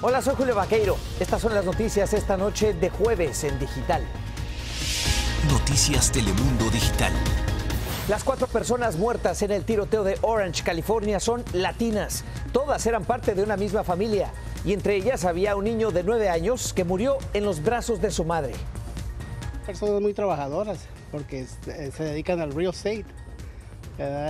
Hola, soy Julio Vaqueiro. Estas son las noticias esta noche de jueves en Digital. Noticias Telemundo Digital. Las cuatro personas muertas en el tiroteo de Orange, California, son latinas. Todas eran parte de una misma familia y entre ellas había un niño de nueve años que murió en los brazos de su madre. Personas muy trabajadoras porque eh, se dedican al real estate.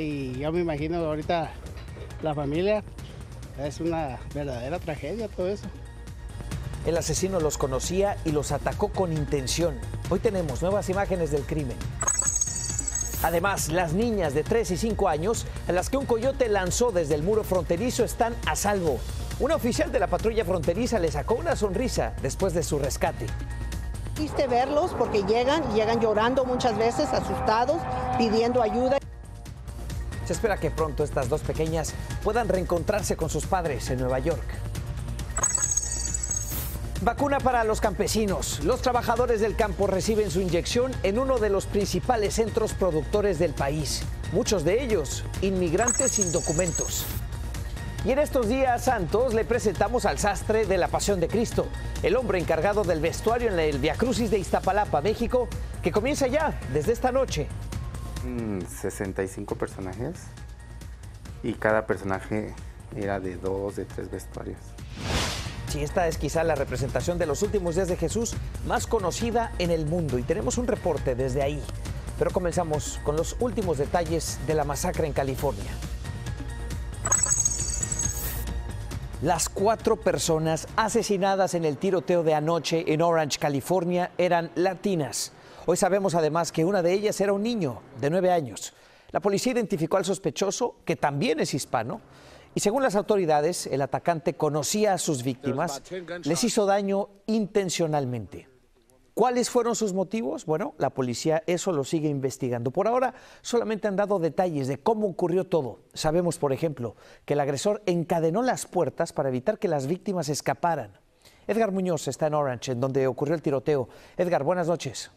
Y yo me imagino ahorita la familia es una verdadera tragedia todo eso. El asesino los conocía y los atacó con intención. Hoy tenemos nuevas imágenes del crimen. Además, las niñas de 3 y 5 años a las que un coyote lanzó desde el muro fronterizo están a salvo. Un oficial de la patrulla fronteriza le sacó una sonrisa después de su rescate. quiste verlos porque llegan, llegan llorando muchas veces, asustados, pidiendo ayuda. Se espera que pronto estas dos pequeñas puedan reencontrarse con sus padres en Nueva York. Vacuna para los campesinos. Los trabajadores del campo reciben su inyección en uno de los principales centros productores del país. Muchos de ellos, inmigrantes sin documentos. Y en estos días santos le presentamos al sastre de la Pasión de Cristo, el hombre encargado del vestuario en el Via Crucis de Iztapalapa, México, que comienza ya desde esta noche 65 mm, personajes y cada personaje era de dos, de tres vestuarios. Sí, esta es quizá la representación de los últimos días de Jesús más conocida en el mundo y tenemos un reporte desde ahí. Pero comenzamos con los últimos detalles de la masacre en California. Las cuatro personas asesinadas en el tiroteo de anoche en Orange, California, eran latinas. Hoy sabemos además que una de ellas era un niño de nueve años. La policía identificó al sospechoso, que también es hispano, y según las autoridades, el atacante conocía a sus víctimas, les hizo daño intencionalmente. ¿Cuáles fueron sus motivos? Bueno, la policía eso lo sigue investigando. Por ahora solamente han dado detalles de cómo ocurrió todo. Sabemos, por ejemplo, que el agresor encadenó las puertas para evitar que las víctimas escaparan. Edgar Muñoz está en Orange, en donde ocurrió el tiroteo. Edgar, buenas noches.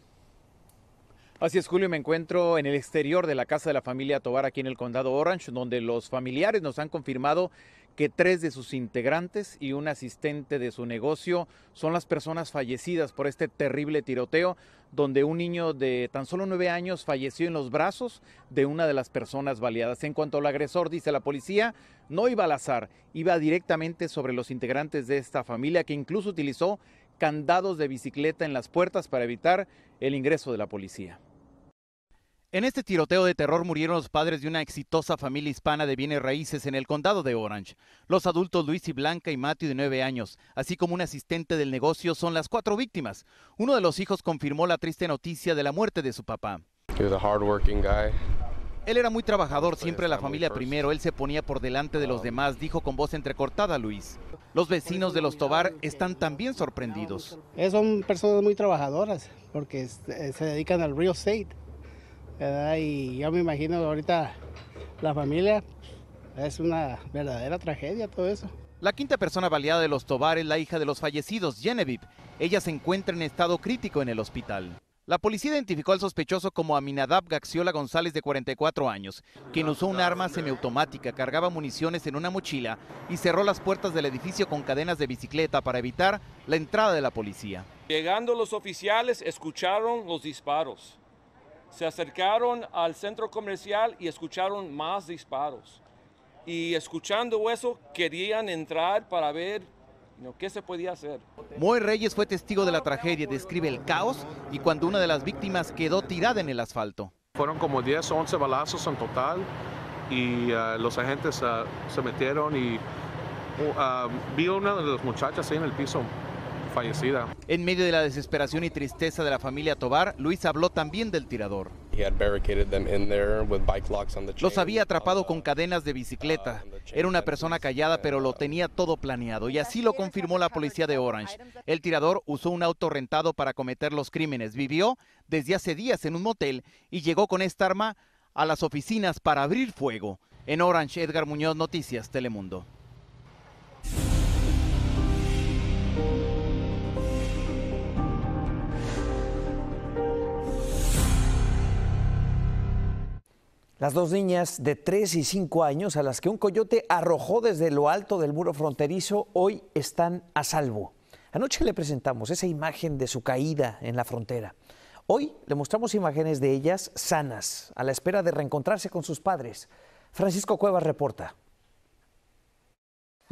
Así es, Julio, me encuentro en el exterior de la casa de la familia Tobar aquí en el condado Orange, donde los familiares nos han confirmado que tres de sus integrantes y un asistente de su negocio son las personas fallecidas por este terrible tiroteo, donde un niño de tan solo nueve años falleció en los brazos de una de las personas baleadas. En cuanto al agresor, dice la policía, no iba al azar, iba directamente sobre los integrantes de esta familia que incluso utilizó candados de bicicleta en las puertas para evitar el ingreso de la policía. En este tiroteo de terror murieron los padres de una exitosa familia hispana de bienes raíces en el condado de Orange. Los adultos Luis y Blanca y Matthew de nueve años, así como un asistente del negocio, son las cuatro víctimas. Uno de los hijos confirmó la triste noticia de la muerte de su papá. Él era muy trabajador, siempre la familia primero, él se ponía por delante de los demás, dijo con voz entrecortada Luis. Los vecinos de los Tobar están también sorprendidos. Eh, son personas muy trabajadoras porque eh, se dedican al real estate. Y yo me imagino ahorita la familia es una verdadera tragedia todo eso. La quinta persona baleada de los Tobar es la hija de los fallecidos, Genevieve. Ella se encuentra en estado crítico en el hospital. La policía identificó al sospechoso como Aminadab Gaxiola González de 44 años, quien usó un arma semiautomática, cargaba municiones en una mochila y cerró las puertas del edificio con cadenas de bicicleta para evitar la entrada de la policía. Llegando los oficiales escucharon los disparos. Se acercaron al centro comercial y escucharon más disparos. Y escuchando eso querían entrar para ver qué se podía hacer. Moe Reyes fue testigo de la tragedia, describe el caos y cuando una de las víctimas quedó tirada en el asfalto. Fueron como 10 o 11 balazos en total y ah, los agentes ah, se metieron y ah, vi a una de las muchachas ahí en el piso fallecida. En medio de la desesperación y tristeza de la familia Tobar, Luis habló también del tirador. Los había atrapado con cadenas de bicicleta. Era una persona callada, pero lo uh, tenía todo planeado y así lo confirmó la policía de Orange. El tirador usó un auto rentado para cometer los crímenes. Vivió desde hace días en un motel y llegó con esta arma a las oficinas para abrir fuego. En Orange, Edgar Muñoz, Noticias Telemundo. Las dos niñas de 3 y 5 años a las que un coyote arrojó desde lo alto del muro fronterizo hoy están a salvo. Anoche le presentamos esa imagen de su caída en la frontera. Hoy le mostramos imágenes de ellas sanas, a la espera de reencontrarse con sus padres. Francisco Cuevas reporta.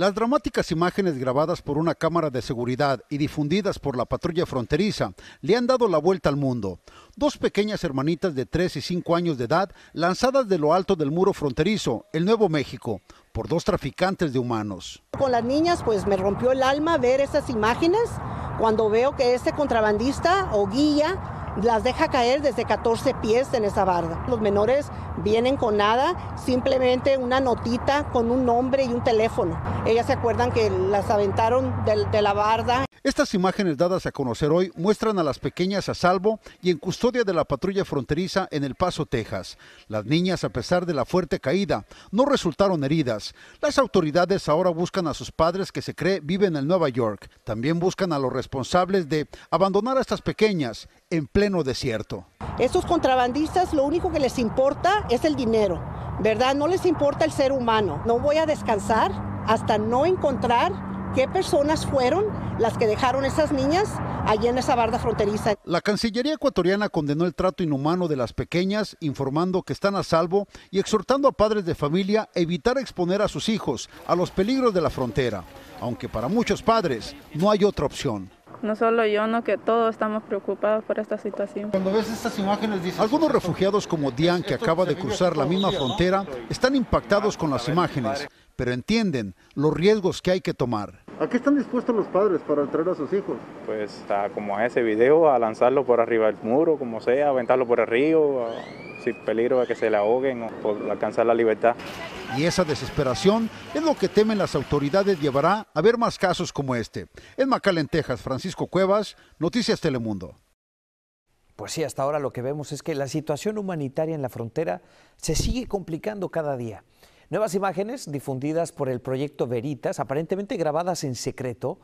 Las dramáticas imágenes grabadas por una cámara de seguridad y difundidas por la patrulla fronteriza le han dado la vuelta al mundo. Dos pequeñas hermanitas de 3 y 5 años de edad lanzadas de lo alto del muro fronterizo, el Nuevo México, por dos traficantes de humanos. Con las niñas pues me rompió el alma ver esas imágenes cuando veo que este contrabandista o guía las deja caer desde 14 pies en esa barda. Los menores vienen con nada, simplemente una notita con un nombre y un teléfono. Ellas se acuerdan que las aventaron de, de la barda. Estas imágenes dadas a conocer hoy muestran a las pequeñas a salvo y en custodia de la patrulla fronteriza en El Paso, Texas. Las niñas, a pesar de la fuerte caída, no resultaron heridas. Las autoridades ahora buscan a sus padres que se cree viven en Nueva York. También buscan a los responsables de abandonar a estas pequeñas en pleno desierto. Estos contrabandistas lo único que les importa es el dinero, ¿verdad? No les importa el ser humano. No voy a descansar hasta no encontrar qué personas fueron las que dejaron esas niñas allí en esa barda fronteriza. La Cancillería ecuatoriana condenó el trato inhumano de las pequeñas, informando que están a salvo y exhortando a padres de familia a evitar exponer a sus hijos a los peligros de la frontera, aunque para muchos padres no hay otra opción no solo yo, no que todos estamos preocupados por esta situación. Cuando ves estas imágenes dices... Algunos refugiados como Dian, que acaba de cruzar la misma frontera, están impactados con las imágenes, pero entienden los riesgos que hay que tomar. ¿A qué están dispuestos los padres para traer a sus hijos? Pues a, como a ese video, a lanzarlo por arriba del muro, como sea, a aventarlo por el río, sin peligro de que se le ahoguen o por alcanzar la libertad. Y esa desesperación es lo que temen las autoridades llevará a ver más casos como este. En McAllen, Texas, Francisco Cuevas, Noticias Telemundo. Pues sí, hasta ahora lo que vemos es que la situación humanitaria en la frontera se sigue complicando cada día. Nuevas imágenes difundidas por el proyecto Veritas, aparentemente grabadas en secreto,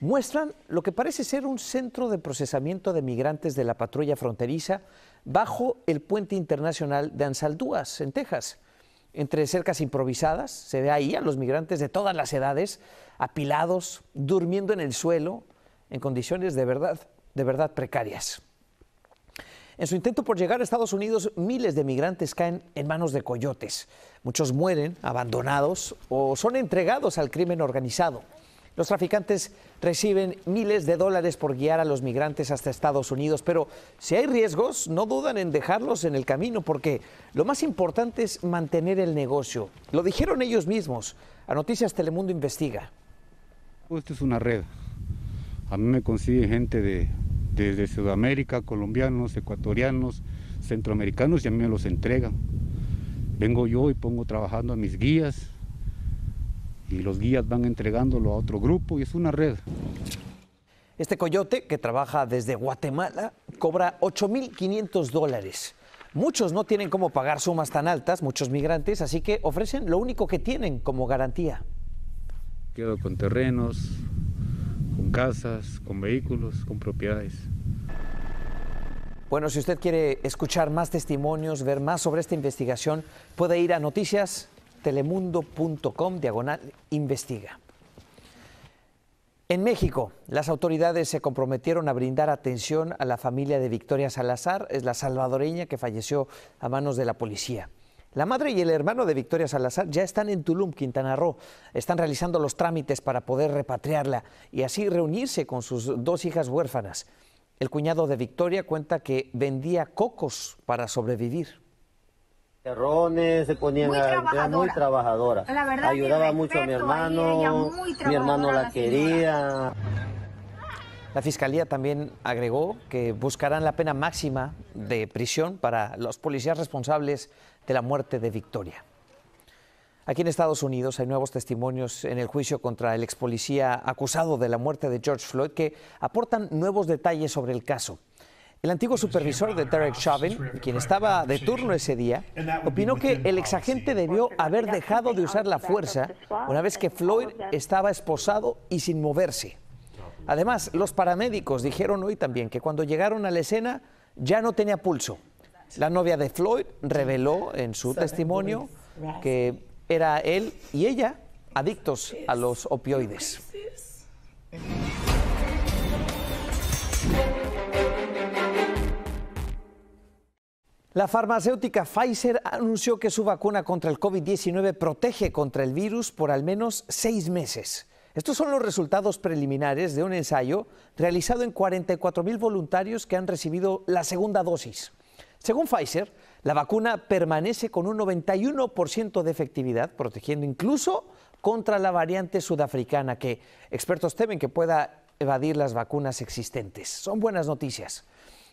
muestran lo que parece ser un centro de procesamiento de migrantes de la patrulla fronteriza bajo el puente internacional de Ansaldúas, en Texas. Entre cercas improvisadas se ve ahí a los migrantes de todas las edades, apilados, durmiendo en el suelo, en condiciones de verdad, de verdad precarias. En su intento por llegar a Estados Unidos, miles de migrantes caen en manos de coyotes. Muchos mueren abandonados o son entregados al crimen organizado. Los traficantes reciben miles de dólares por guiar a los migrantes hasta Estados Unidos, pero si hay riesgos, no dudan en dejarlos en el camino porque lo más importante es mantener el negocio. Lo dijeron ellos mismos. A Noticias Telemundo investiga. Esto es una red. A mí me consigue gente de desde Sudamérica, colombianos, ecuatorianos, centroamericanos, y a mí me los entregan. Vengo yo y pongo trabajando a mis guías y los guías van entregándolo a otro grupo y es una red. Este coyote, que trabaja desde Guatemala, cobra 8.500 dólares. Muchos no tienen cómo pagar sumas tan altas, muchos migrantes, así que ofrecen lo único que tienen como garantía. Quedo con terrenos, casas, con vehículos, con propiedades. Bueno, si usted quiere escuchar más testimonios, ver más sobre esta investigación, puede ir a noticiastelemundo.com diagonal investiga. En México, las autoridades se comprometieron a brindar atención a la familia de Victoria Salazar, es la salvadoreña que falleció a manos de la policía. La madre y el hermano de Victoria Salazar ya están en Tulum, Quintana Roo. Están realizando los trámites para poder repatriarla y así reunirse con sus dos hijas huérfanas. El cuñado de Victoria cuenta que vendía cocos para sobrevivir. Terrones, se ponían muy trabajadora. muy trabajadora. Ayudaba mucho a mi hermano, mi hermano la quería. La Fiscalía también agregó que buscarán la pena máxima de prisión para los policías responsables de la muerte de Victoria. Aquí en Estados Unidos hay nuevos testimonios en el juicio contra el ex policía acusado de la muerte de George Floyd que aportan nuevos detalles sobre el caso. El antiguo supervisor de Derek Chauvin, quien estaba de turno ese día, opinó que el ex agente debió haber dejado de usar la fuerza una vez que Floyd estaba esposado y sin moverse. Además, los paramédicos dijeron hoy también que cuando llegaron a la escena ya no tenía pulso la novia de Floyd reveló en su testimonio que era él y ella adictos a los opioides. La farmacéutica Pfizer anunció que su vacuna contra el COVID-19 protege contra el virus por al menos seis meses. Estos son los resultados preliminares de un ensayo realizado en 44.000 mil voluntarios que han recibido la segunda dosis. Según Pfizer, la vacuna permanece con un 91% de efectividad, protegiendo incluso contra la variante sudafricana que expertos temen que pueda evadir las vacunas existentes. Son buenas noticias.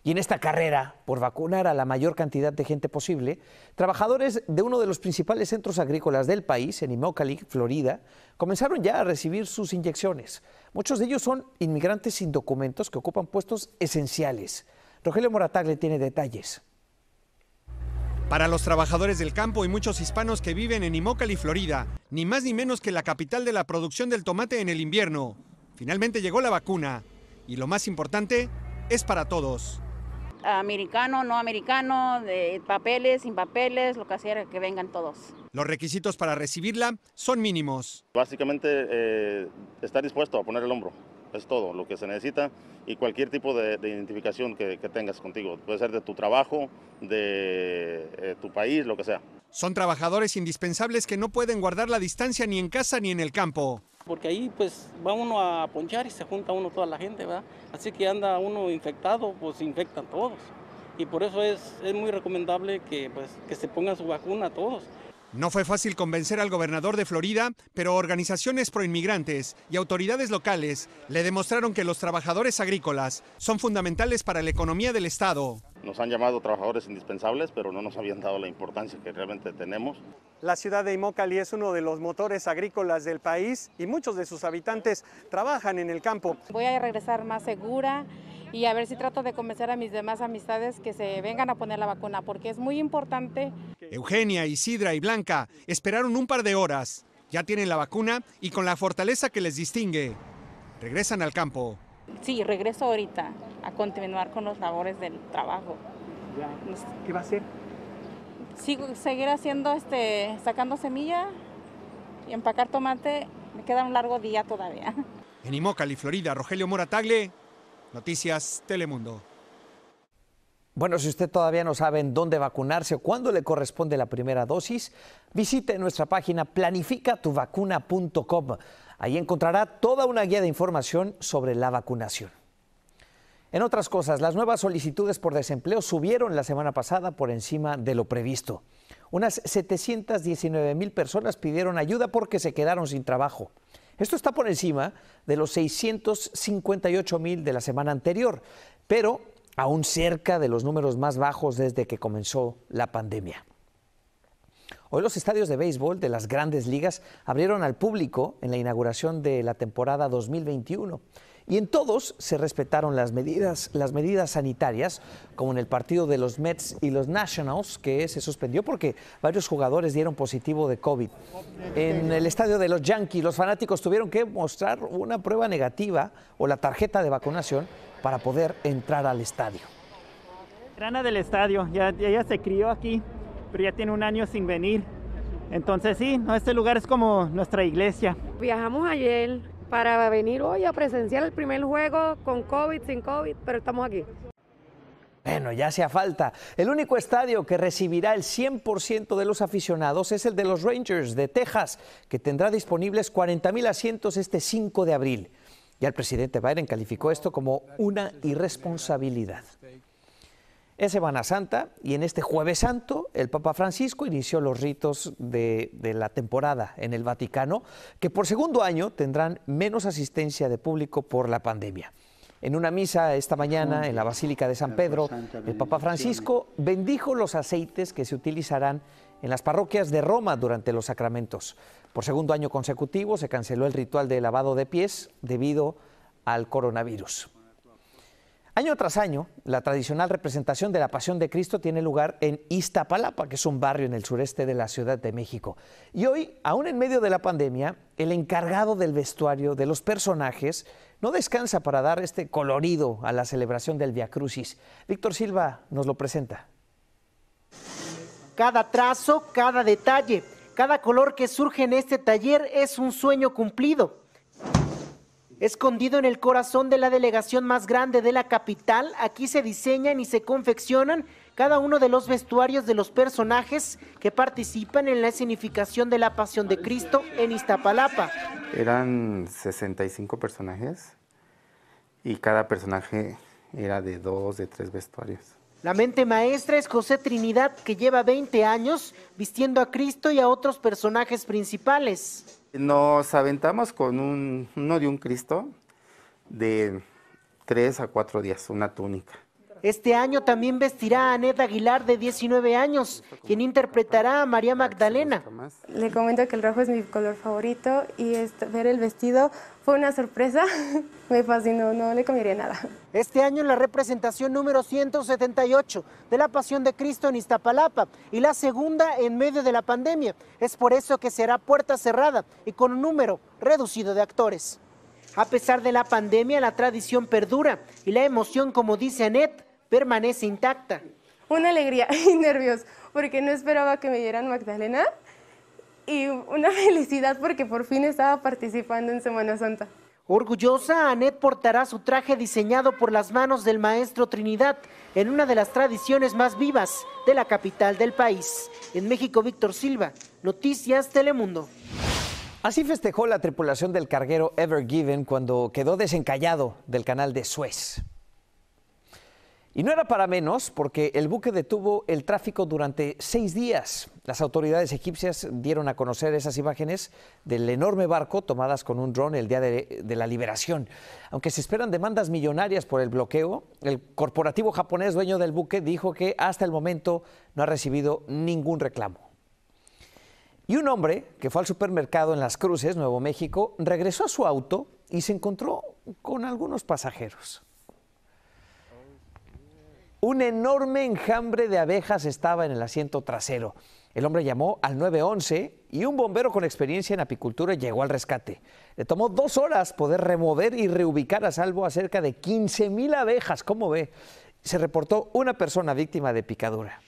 Y en esta carrera por vacunar a la mayor cantidad de gente posible, trabajadores de uno de los principales centros agrícolas del país, en Immokalee, Florida, comenzaron ya a recibir sus inyecciones. Muchos de ellos son inmigrantes sin documentos que ocupan puestos esenciales. Rogelio Moratagle tiene detalles. Para los trabajadores del campo y muchos hispanos que viven en Imócali, Florida, ni más ni menos que la capital de la producción del tomate en el invierno, finalmente llegó la vacuna. Y lo más importante, es para todos. Americano, no americano, de papeles, sin papeles, lo que sea, que vengan todos. Los requisitos para recibirla son mínimos. Básicamente, está eh, estar dispuesto a poner el hombro. Es todo lo que se necesita y cualquier tipo de, identificación que, tengas contigo. Puede ser de tu trabajo, de eh, tu país, lo que sea. Son trabajadores indispensables que no pueden guardar la distancia ni en casa ni en el campo. Porque ahí pues va uno a ponchar y se junta uno toda la gente, ¿verdad? Así que anda uno infectado, pues infectan todos. Y por eso es, es muy recomendable que, pues, que se pongan su vacuna todos. No fue fácil convencer al gobernador de Florida, pero organizaciones proinmigrantes y autoridades locales le demostraron que los trabajadores agrícolas son fundamentales para la economía del Estado. Nos han llamado trabajadores indispensables, pero no nos habían dado la importancia que realmente tenemos. La ciudad de Imócali es uno de los motores agrícolas del país y muchos de sus habitantes trabajan en el campo. Voy a regresar más segura, y a ver si trato de convencer a mis demás amistades que se vengan a poner la vacuna, porque es muy importante. Eugenia, Isidra y Blanca esperaron un par de horas. Ya tienen la vacuna y con la fortaleza que les distingue, regresan al campo. Sí, regreso ahorita a continuar con los labores del trabajo. ¿Qué va a hacer? seguir haciendo, este, sacando semilla y empacar tomate. Me queda un largo día todavía. En Imócali, Florida, Rogelio Moratagle, Noticias Telemundo. Bueno, si usted todavía no sabe en dónde vacunarse o cuándo le corresponde la primera dosis, visite nuestra página planificatuvacuna.com. Ahí encontrará toda una guía de información sobre la vacunación. En otras cosas, las nuevas solicitudes por desempleo subieron la semana pasada por encima de lo previsto. Unas 719 mil personas pidieron ayuda porque se quedaron sin trabajo. Esto está por encima de los 658 mil de la semana anterior, pero aún cerca de los números más bajos desde que comenzó la pandemia. Hoy los estadios de béisbol de las grandes ligas abrieron al público en la inauguración de la temporada 2021. Y en todos se respetaron las medidas, las medidas sanitarias, como en el partido de los Mets y los Nationals, que se suspendió porque varios jugadores dieron positivo de COVID. En el estadio de los Yankees, los fanáticos tuvieron que mostrar una prueba negativa o la tarjeta de vacunación para poder entrar al estadio. Grana del estadio, ya, ella se crió aquí, pero ya tiene un año sin venir. Entonces sí, no, este lugar es como nuestra iglesia. Viajamos ayer para venir hoy a presenciar el primer juego con COVID, sin COVID, pero estamos aquí. Bueno, ya hacía falta. El único estadio que recibirá el 100% de los aficionados es el de los Rangers de Texas, que tendrá disponibles 40.000 asientos este 5 de abril. Ya el presidente Biden calificó esto como una irresponsabilidad. Es Semana Santa y en este jueves santo, el Papa Francisco inició los ritos de, de, la temporada en el Vaticano, que por segundo año tendrán menos asistencia de público por la pandemia. En una misa esta mañana en la Basílica de San Pedro, el Papa Francisco bendijo los aceites que se utilizarán en las parroquias de Roma durante los sacramentos. Por segundo año consecutivo se canceló el ritual de lavado de pies debido al coronavirus. Año tras año, la tradicional representación de la Pasión de Cristo tiene lugar en Iztapalapa, que es un barrio en el sureste de la Ciudad de México. Y hoy, aún en medio de la pandemia, el encargado del vestuario de los personajes no descansa para dar este colorido a la celebración del Via Crucis. Víctor Silva nos lo presenta. Cada trazo, cada detalle, cada color que surge en este taller es un sueño cumplido Escondido en el corazón de la delegación más grande de la capital, aquí se diseñan y se confeccionan cada uno de los vestuarios de los personajes que participan en la escenificación de la Pasión de Cristo en Iztapalapa. Eran 65 personajes y cada personaje era de dos, de tres vestuarios. La mente maestra es José Trinidad, que lleva 20 años vistiendo a Cristo y a otros personajes principales. Nos aventamos con uno de un Cristo de tres a cuatro días, una túnica. Este año también vestirá a Anet Aguilar de 19 años, quien interpretará a María Magdalena. Le comento que el rojo es mi color favorito y ver el vestido fue una sorpresa. Me fascinó, no le comería nada. Este año la representación número 178 de la Pasión de Cristo en Iztapalapa y la segunda en medio de la pandemia. Es por eso que será puerta cerrada y con un número reducido de actores. A pesar de la pandemia, la tradición perdura y la emoción, como dice Anet, permanece intacta. Una alegría y nervios, porque no esperaba que me dieran Magdalena y una felicidad porque por fin estaba participando en Semana Santa. Orgullosa, Annette portará su traje diseñado por las manos del maestro Trinidad en una de las tradiciones más vivas de la capital del país. En México, Víctor Silva, Noticias Telemundo. Así festejó la tripulación del carguero Ever Given cuando quedó desencallado del canal de Suez. Y no era para menos porque el buque detuvo el tráfico durante seis días. Las autoridades egipcias dieron a conocer esas imágenes del enorme barco tomadas con un dron el día de, la liberación. Aunque se esperan demandas millonarias por el bloqueo, el corporativo japonés dueño del buque dijo que hasta el momento no ha recibido ningún reclamo. Y un hombre que fue al supermercado en Las Cruces, Nuevo México, regresó a su auto y se encontró con algunos pasajeros. Un enorme enjambre de abejas estaba en el asiento trasero. El hombre llamó al 911 y un bombero con experiencia en apicultura llegó al rescate. Le tomó dos horas poder remover y reubicar a salvo a cerca de 15 mil abejas, ¿Cómo ve. Se reportó una persona víctima de picadura.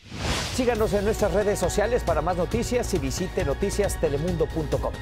Síganos en nuestras redes sociales para más noticias y visite noticiastelemundo.com.